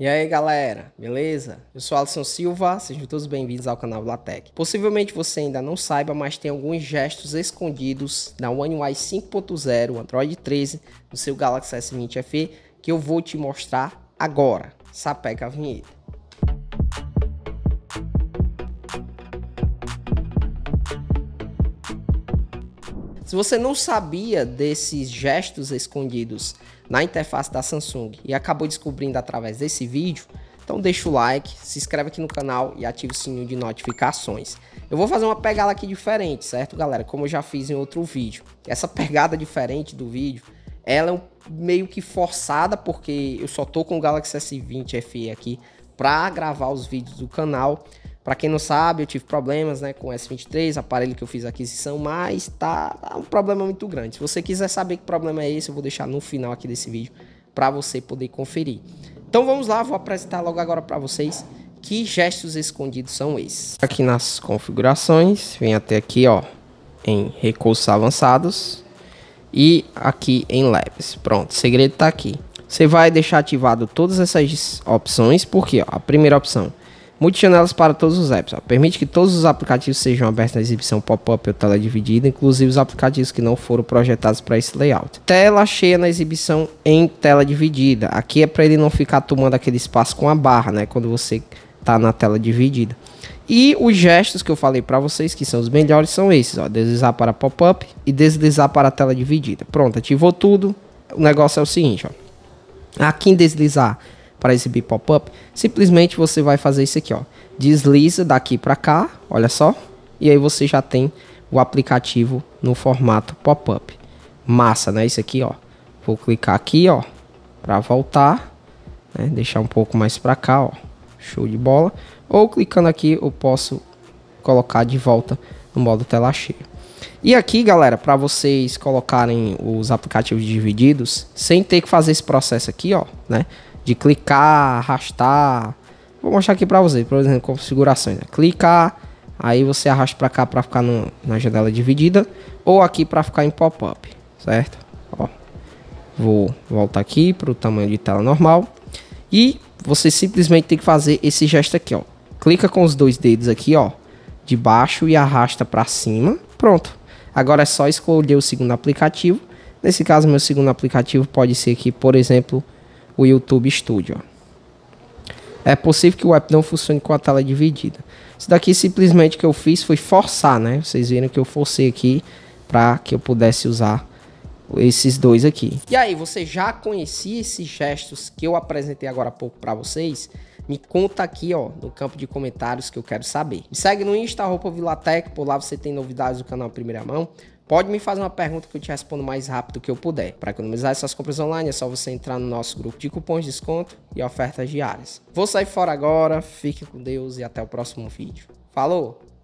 E aí galera, beleza? Eu sou Alisson Silva, sejam todos bem-vindos ao canal Latec. Possivelmente você ainda não saiba, mas tem alguns gestos escondidos na One UI 5.0 Android 13 no seu Galaxy S20 FE que eu vou te mostrar agora. Sapeca a vinheta. Se você não sabia desses gestos escondidos na interface da Samsung e acabou descobrindo através desse vídeo, então deixa o like, se inscreve aqui no canal e ative o sininho de notificações. Eu vou fazer uma pegada aqui diferente, certo galera? Como eu já fiz em outro vídeo. Essa pegada diferente do vídeo, ela é meio que forçada porque eu só tô com o Galaxy S20 FE aqui para gravar os vídeos do canal. Para quem não sabe, eu tive problemas né, com o S23, aparelho que eu fiz aquisição, mas tá, tá um problema muito grande. Se você quiser saber que problema é esse, eu vou deixar no final aqui desse vídeo para você poder conferir. Então vamos lá, vou apresentar logo agora para vocês que gestos escondidos são esses. Aqui nas configurações, vem até aqui ó, em recursos avançados e aqui em leves. Pronto, o segredo está aqui. Você vai deixar ativado todas essas opções, porque ó, a primeira opção Multijanelas para todos os apps. Ó. Permite que todos os aplicativos sejam abertos na exibição pop-up ou tela dividida, inclusive os aplicativos que não foram projetados para esse layout. Tela cheia na exibição em tela dividida. Aqui é para ele não ficar tomando aquele espaço com a barra, né? Quando você está na tela dividida. E os gestos que eu falei para vocês que são os melhores são esses, ó, deslizar para pop-up e deslizar para a tela dividida. Pronto, ativou tudo. O negócio é o seguinte, ó. Aqui em deslizar, para exibir pop-up, simplesmente você vai fazer isso aqui, ó. Desliza daqui para cá, olha só. E aí você já tem o aplicativo no formato pop-up. Massa, né? Isso aqui, ó. Vou clicar aqui, ó, para voltar, né? Deixar um pouco mais para cá, ó. Show de bola. Ou clicando aqui eu posso colocar de volta no modo tela cheia. E aqui, galera, para vocês colocarem os aplicativos divididos, sem ter que fazer esse processo aqui, ó, né? de clicar, arrastar. Vou mostrar aqui para vocês, por exemplo, configurações. Né? Clicar, aí você arrasta para cá para ficar no, na janela dividida ou aqui para ficar em pop-up, certo? Ó, vou voltar aqui para o tamanho de tela normal e você simplesmente tem que fazer esse gesto aqui, ó. Clica com os dois dedos aqui, ó, de baixo e arrasta para cima. Pronto. Agora é só escolher o segundo aplicativo. Nesse caso, meu segundo aplicativo pode ser aqui, por exemplo, o YouTube Studio. É possível que o app não funcione com a tela dividida. Isso daqui simplesmente que eu fiz foi forçar, né? Vocês viram que eu forcei aqui para que eu pudesse usar esses dois aqui. E aí, você já conhecia esses gestos que eu apresentei agora há pouco para vocês? Me conta aqui, ó, no campo de comentários que eu quero saber. Me segue no Insta, arroba Vilatec, por lá você tem novidades do canal Primeira Mão. Pode me fazer uma pergunta que eu te respondo mais rápido que eu puder. Para economizar essas compras online, é só você entrar no nosso grupo de cupons de desconto e ofertas diárias. Vou sair fora agora, fique com Deus e até o próximo vídeo. Falou!